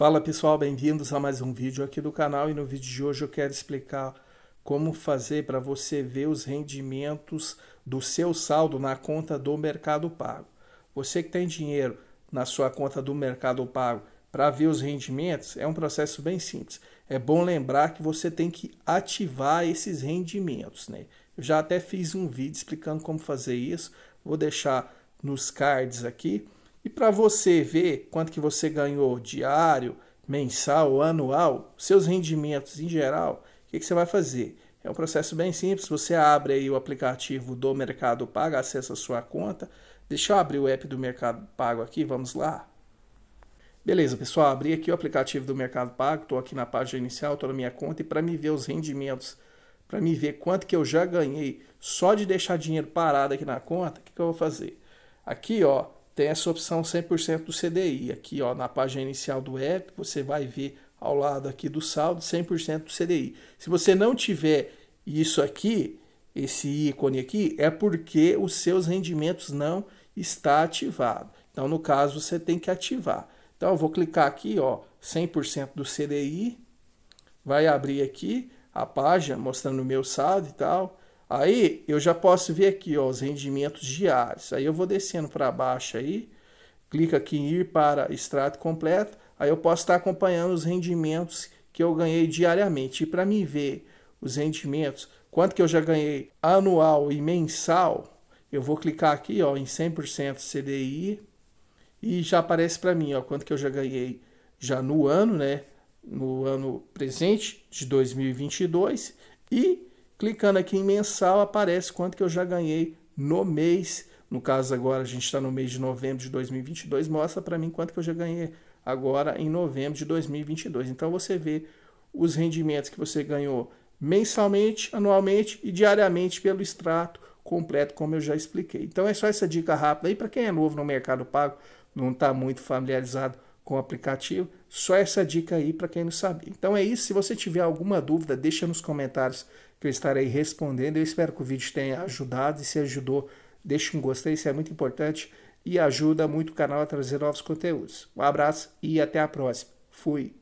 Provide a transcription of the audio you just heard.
Fala pessoal, bem-vindos a mais um vídeo aqui do canal e no vídeo de hoje eu quero explicar como fazer para você ver os rendimentos do seu saldo na conta do Mercado Pago. Você que tem dinheiro na sua conta do Mercado Pago para ver os rendimentos é um processo bem simples. É bom lembrar que você tem que ativar esses rendimentos, né? Eu já até fiz um vídeo explicando como fazer isso. Vou deixar nos cards aqui. E para você ver quanto que você ganhou diário, mensal, anual, seus rendimentos em geral, o que, que você vai fazer? É um processo bem simples, você abre aí o aplicativo do Mercado Pago, acessa a sua conta. Deixa eu abrir o app do Mercado Pago aqui, vamos lá. Beleza, pessoal, abri aqui o aplicativo do Mercado Pago, estou aqui na página inicial, estou na minha conta e para me ver os rendimentos, para me ver quanto que eu já ganhei só de deixar dinheiro parado aqui na conta, o que, que eu vou fazer? Aqui, ó, tem essa opção 100% do CDI. Aqui ó, na página inicial do app, você vai ver ao lado aqui do saldo 100% do CDI. Se você não tiver isso aqui, esse ícone aqui, é porque os seus rendimentos não está ativado. Então, no caso, você tem que ativar. Então, eu vou clicar aqui, ó, 100% do CDI, vai abrir aqui a página mostrando o meu saldo e tal. Aí eu já posso ver aqui ó, os rendimentos diários. Aí eu vou descendo para baixo aí, clica aqui em ir para extrato completo. Aí eu posso estar acompanhando os rendimentos que eu ganhei diariamente. E para mim ver os rendimentos, quanto que eu já ganhei anual e mensal, eu vou clicar aqui ó, em 100% CDI e já aparece para mim ó, quanto que eu já ganhei já no ano, né? No ano presente de 2022 e Clicando aqui em mensal, aparece quanto que eu já ganhei no mês. No caso agora a gente está no mês de novembro de 2022, mostra para mim quanto que eu já ganhei agora em novembro de 2022. Então você vê os rendimentos que você ganhou mensalmente, anualmente e diariamente pelo extrato completo, como eu já expliquei. Então é só essa dica rápida aí para quem é novo no Mercado Pago, não está muito familiarizado com o aplicativo. Só essa dica aí para quem não sabe. Então é isso. Se você tiver alguma dúvida, deixa nos comentários que eu estarei respondendo. Eu espero que o vídeo tenha ajudado e se ajudou, deixa um gostei, isso é muito importante e ajuda muito o canal a trazer novos conteúdos. Um abraço e até a próxima. Fui.